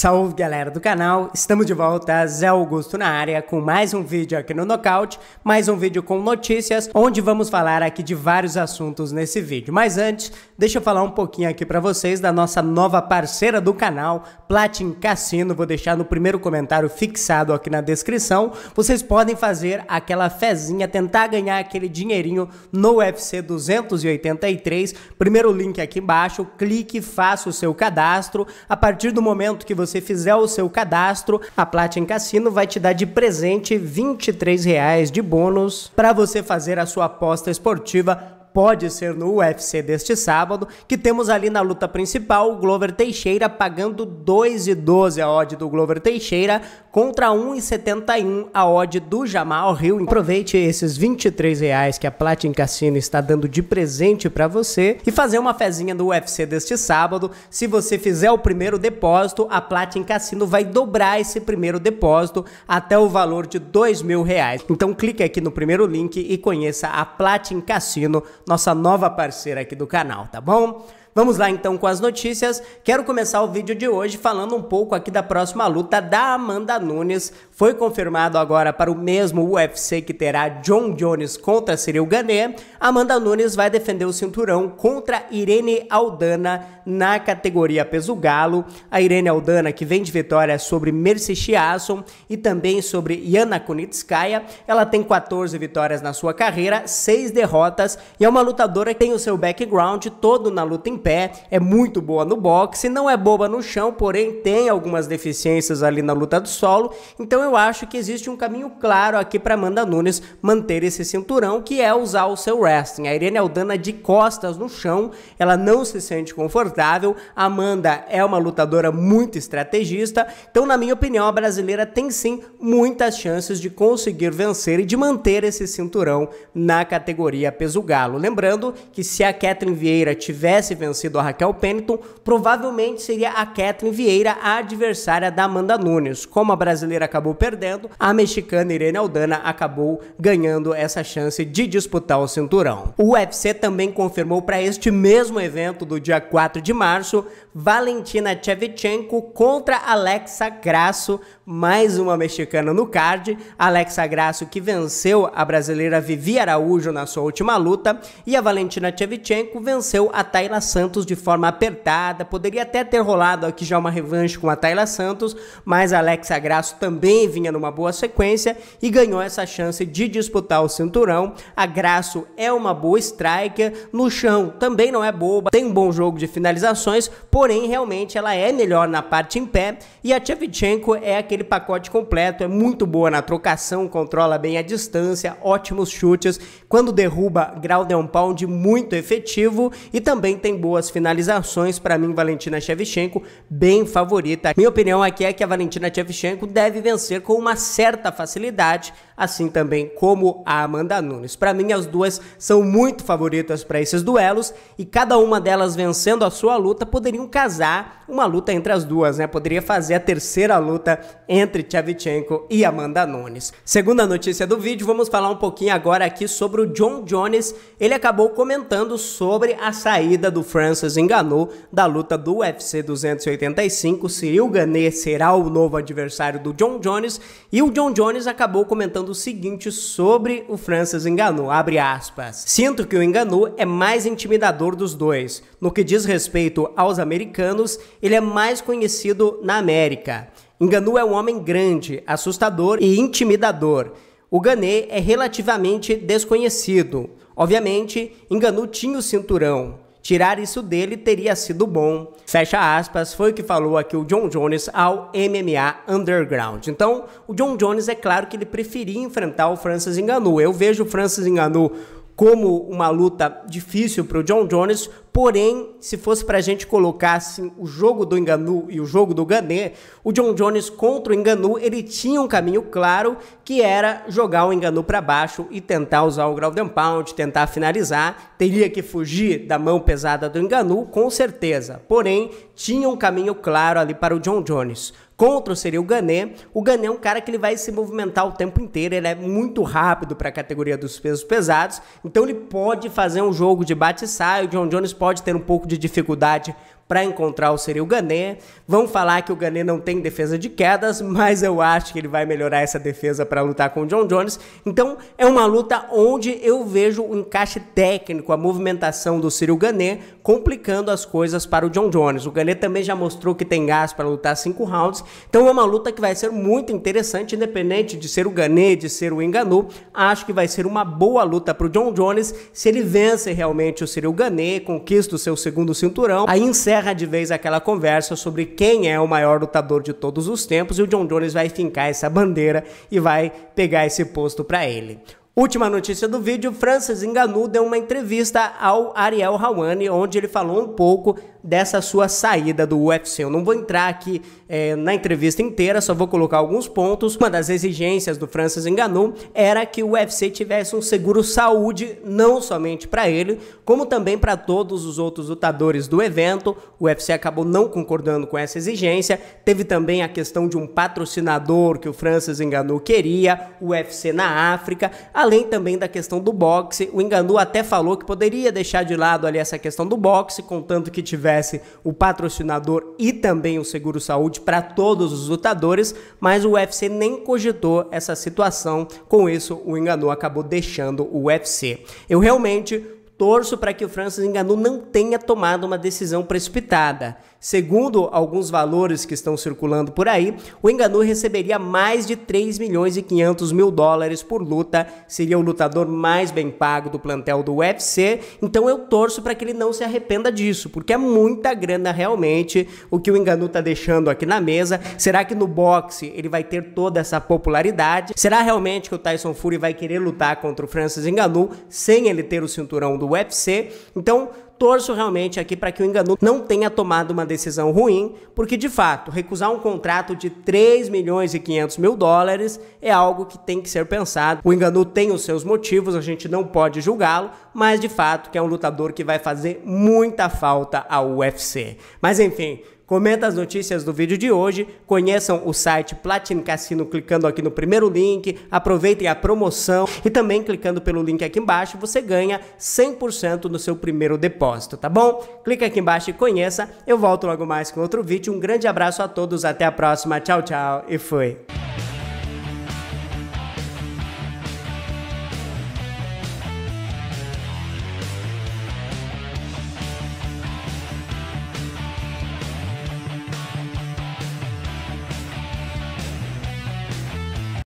Salve galera do canal, estamos de volta, Zé Augusto na área com mais um vídeo aqui no Knockout, mais um vídeo com notícias, onde vamos falar aqui de vários assuntos nesse vídeo. Mas antes, deixa eu falar um pouquinho aqui para vocês da nossa nova parceira do canal, Platin Cassino, vou deixar no primeiro comentário fixado aqui na descrição. Vocês podem fazer aquela fezinha, tentar ganhar aquele dinheirinho no UFC 283, primeiro link aqui embaixo, clique, faça o seu cadastro, a partir do momento que você você fizer o seu cadastro, a Platin Cassino vai te dar de presente R$ 23 de bônus para você fazer a sua aposta esportiva pode ser no UFC deste sábado, que temos ali na luta principal o Glover Teixeira pagando 2,12 a odd do Glover Teixeira contra 1,71 a odd do Jamal Hill. Aproveite esses 23 reais que a Platin Cassino está dando de presente para você e fazer uma fezinha no UFC deste sábado. Se você fizer o primeiro depósito, a Platin Cassino vai dobrar esse primeiro depósito até o valor de 2 mil reais. Então clique aqui no primeiro link e conheça a Platin Cassino nossa nova parceira aqui do canal, tá bom? Vamos lá então com as notícias. Quero começar o vídeo de hoje falando um pouco aqui da próxima luta da Amanda Nunes. Foi confirmado agora para o mesmo UFC que terá John Jones contra Cyril Gane. Amanda Nunes vai defender o cinturão contra Irene Aldana na categoria peso galo. A Irene Aldana que vem de vitória sobre Mercy Chiasson e também sobre Yana Kunitskaya. Ela tem 14 vitórias na sua carreira, 6 derrotas e é uma lutadora que tem o seu background todo na luta em pé, é muito boa no boxe, não é boba no chão, porém tem algumas deficiências ali na luta do solo. Então eu acho que existe um caminho claro aqui para Amanda Nunes manter esse cinturão, que é usar o seu wrestling. A Irene Aldana de costas no chão, ela não se sente confortável. A Amanda é uma lutadora muito estrategista, então na minha opinião a brasileira tem sim muitas chances de conseguir vencer e de manter esse cinturão na categoria peso galo. Lembrando que se a Catherine Vieira tivesse vencido vencido a Raquel Pennington, provavelmente seria a Catherine Vieira, a adversária da Amanda Nunes. Como a brasileira acabou perdendo, a mexicana Irene Aldana acabou ganhando essa chance de disputar o cinturão. O UFC também confirmou para este mesmo evento do dia 4 de março, Valentina Tchevchenko contra Alexa Grasso, mais uma mexicana no card. Alexa Grasso que venceu a brasileira Vivi Araújo na sua última luta e a Valentina Tchevchenko venceu a Tayla Santos Santos de forma apertada. Poderia até ter rolado aqui já uma revanche com a Tayla Santos, mas a Alexa Grasso também vinha numa boa sequência e ganhou essa chance de disputar o cinturão. A Grasso é uma boa striker, no chão também não é boba, tem um bom jogo de finalizações, porém realmente ela é melhor na parte em pé e a Tchevchenko é aquele pacote completo, é muito boa na trocação, controla bem a distância, ótimos chutes, quando derruba, grau de um pound muito efetivo e também tem boa boas finalizações. Para mim, Valentina Shevchenko, bem favorita. Minha opinião aqui é que a Valentina Shevchenko deve vencer com uma certa facilidade assim também como a Amanda Nunes. Para mim, as duas são muito favoritas para esses duelos e cada uma delas vencendo a sua luta poderiam casar uma luta entre as duas, né? Poderia fazer a terceira luta entre Tchavchenko e Amanda Nunes. Segunda notícia do vídeo, vamos falar um pouquinho agora aqui sobre o John Jones. Ele acabou comentando sobre a saída do Francis Ngannou da luta do UFC 285. Cyril Gane será o novo adversário do John Jones e o John Jones acabou comentando dizendo o seguinte sobre o Francis Enganu, abre aspas. Sinto que o Enganu é mais intimidador dos dois. No que diz respeito aos americanos, ele é mais conhecido na América. Enganu é um homem grande, assustador e intimidador. O Ganê é relativamente desconhecido. Obviamente, Enganu tinha o cinturão. Tirar isso dele teria sido bom. Fecha aspas, foi o que falou aqui o John Jones ao MMA Underground. Então, o John Jones é claro que ele preferia enfrentar o Francis Ngannou. Eu vejo o Francis Ngannou como uma luta difícil para o John Jones, porém, se fosse para a gente colocar assim, o jogo do Enganu e o jogo do Gané, o John Jones contra o Enganu, ele tinha um caminho claro, que era jogar o Enganu para baixo e tentar usar o ground and pound, tentar finalizar, teria que fugir da mão pesada do Enganu, com certeza, porém, tinha um caminho claro ali para o John Jones. Contra seria o Gané. O Gané é um cara que ele vai se movimentar o tempo inteiro, ele é muito rápido para a categoria dos pesos pesados, então ele pode fazer um jogo de bate saio. O John Jones pode ter um pouco de dificuldade para encontrar o seria Gané. Vão falar que o Gané não tem defesa de quedas, mas eu acho que ele vai melhorar essa defesa para lutar com o John Jones. Então é uma luta onde eu vejo o encaixe técnico, a movimentação do Ciro Gané complicando as coisas para o John Jones. O Gané também já mostrou que tem gás para lutar cinco rounds, então é uma luta que vai ser muito interessante, independente de ser o Gané, de ser o Enganu. Acho que vai ser uma boa luta para o John Jones se ele vence realmente o Ciro Gané, conquista o seu segundo cinturão, aí encerra encerra de vez aquela conversa sobre quem é o maior lutador de todos os tempos e o John Jones vai fincar essa bandeira e vai pegar esse posto para ele. Última notícia do vídeo, Francis Enganu deu uma entrevista ao Ariel Hawani, onde ele falou um pouco dessa sua saída do UFC. Eu não vou entrar aqui é, na entrevista inteira, só vou colocar alguns pontos. Uma das exigências do Francis Enganu era que o UFC tivesse um seguro saúde, não somente para ele, como também para todos os outros lutadores do evento. O UFC acabou não concordando com essa exigência. Teve também a questão de um patrocinador que o Francis Enganu queria, o UFC na África, Além também da questão do boxe, o Enganu até falou que poderia deixar de lado ali essa questão do boxe, contanto que tivesse o patrocinador e também o seguro saúde para todos os lutadores, mas o UFC nem cogitou essa situação. Com isso, o Enganu acabou deixando o UFC. Eu realmente torço para que o Francis Enganu não tenha tomado uma decisão precipitada. Segundo alguns valores que estão circulando por aí, o Enganu receberia mais de 3 milhões e 500 mil dólares por luta, seria o lutador mais bem pago do plantel do UFC, então eu torço para que ele não se arrependa disso, porque é muita grana realmente o que o Enganu está deixando aqui na mesa. Será que no boxe ele vai ter toda essa popularidade? Será realmente que o Tyson Fury vai querer lutar contra o Francis Enganu sem ele ter o cinturão do UFC? Então, torço realmente aqui para que o Enganu não tenha tomado uma decisão ruim, porque de fato, recusar um contrato de 3 milhões e 500 mil dólares é algo que tem que ser pensado. O Enganu tem os seus motivos, a gente não pode julgá-lo, mas de fato que é um lutador que vai fazer muita falta ao UFC. Mas enfim, Comenta as notícias do vídeo de hoje, conheçam o site Platinum Cassino clicando aqui no primeiro link, aproveitem a promoção e também clicando pelo link aqui embaixo você ganha 100% no seu primeiro depósito, tá bom? Clica aqui embaixo e conheça. Eu volto logo mais com outro vídeo. Um grande abraço a todos, até a próxima. Tchau, tchau e fui.